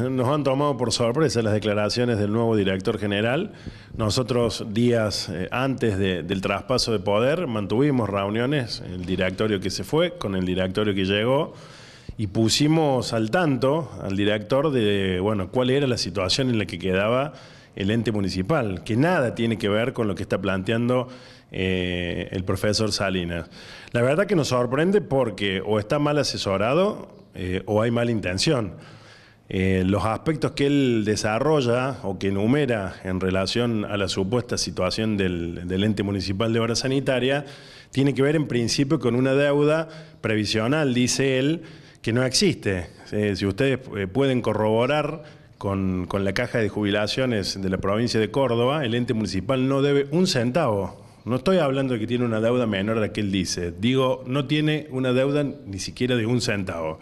Nos han tomado por sorpresa las declaraciones del nuevo director general. Nosotros, días eh, antes del traspaso de poder, mantuvimos reuniones, el directorio que se fue con el directorio que llegó, y pusimos al tanto al director de bueno, cuál era la situación en la que quedaba el ente municipal, que nada tiene que ver con lo que está planteando eh, el profesor Salinas. La verdad que nos sorprende porque o está mal asesorado eh, o hay mala intención. Eh, los aspectos que él desarrolla o que enumera en relación a la supuesta situación del, ente municipal de obra sanitaria tiene que ver en principio con una deuda previsional, dice él, que no existe. Eh, si ustedes eh, pueden corroborar con, con la caja de jubilaciones de la provincia de Córdoba, el ente municipal no debe un centavo. No estoy hablando de que tiene una deuda menor a la que él dice. Digo, no tiene una deuda ni siquiera de un centavo.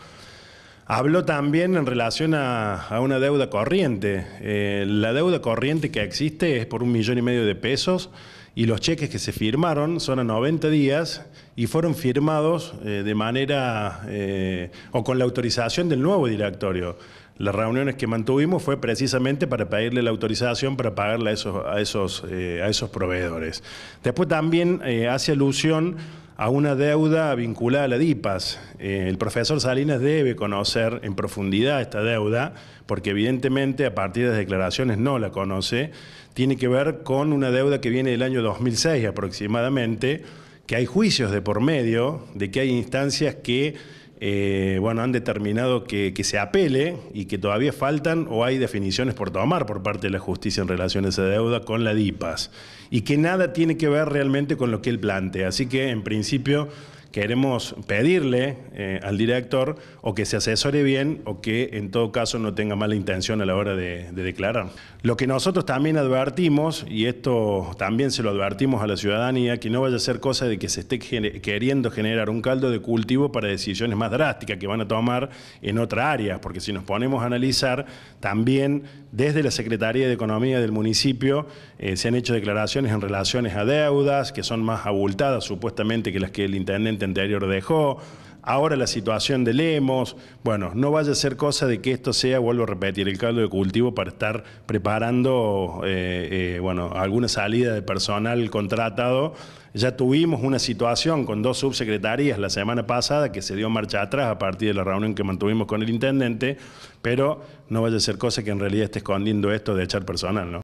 Habló también en relación a, una deuda corriente. Eh, la deuda corriente que existe es por un millón y medio de pesos y los cheques que se firmaron son a 90 días y fueron firmados eh, de manera eh, o con la autorización del nuevo directorio. Las reuniones que mantuvimos fue precisamente para pedirle la autorización para pagarle esos, a esos, a esos proveedores. Después también hace alusión a una deuda vinculada a la DIPAS. Eh, el profesor Salinas debe conocer en profundidad esta deuda, porque evidentemente a partir de las declaraciones no la conoce. Tiene que ver con una deuda que viene del año 2006 aproximadamente, que hay juicios de por medio, de que hay instancias que eh, bueno, han determinado que, que, se apele y que todavía faltan o hay definiciones por tomar por parte de la justicia en relación a esa deuda con la DIPAS y que nada tiene que ver realmente con lo que él plantea. Así que, en principio, queremos pedirle eh, al director o que se asesore bien o que en todo caso no tenga mala intención a la hora de, declarar. Lo que nosotros también advertimos, y esto también se lo advertimos a la ciudadanía, que no vaya a ser cosa de que se esté queriendo generar un caldo de cultivo para decisiones más drásticas que van a tomar en otra área, porque si nos ponemos a analizar, también desde la Secretaría de Economía del municipio eh, se han hecho declaraciones en relaciones a deudas que son más abultadas supuestamente que las que el intendente anterior dejó, ahora la situación de Lemos. Bueno, no vaya a ser cosa de que esto sea, vuelvo a repetir, el caldo de cultivo para estar preparando eh, eh, bueno, alguna salida de personal contratado. Ya tuvimos una situación con dos subsecretarías la semana pasada que se dio marcha atrás a partir de la reunión que mantuvimos con el intendente, pero no vaya a ser cosa que en realidad esté escondiendo esto de echar personal, ¿no?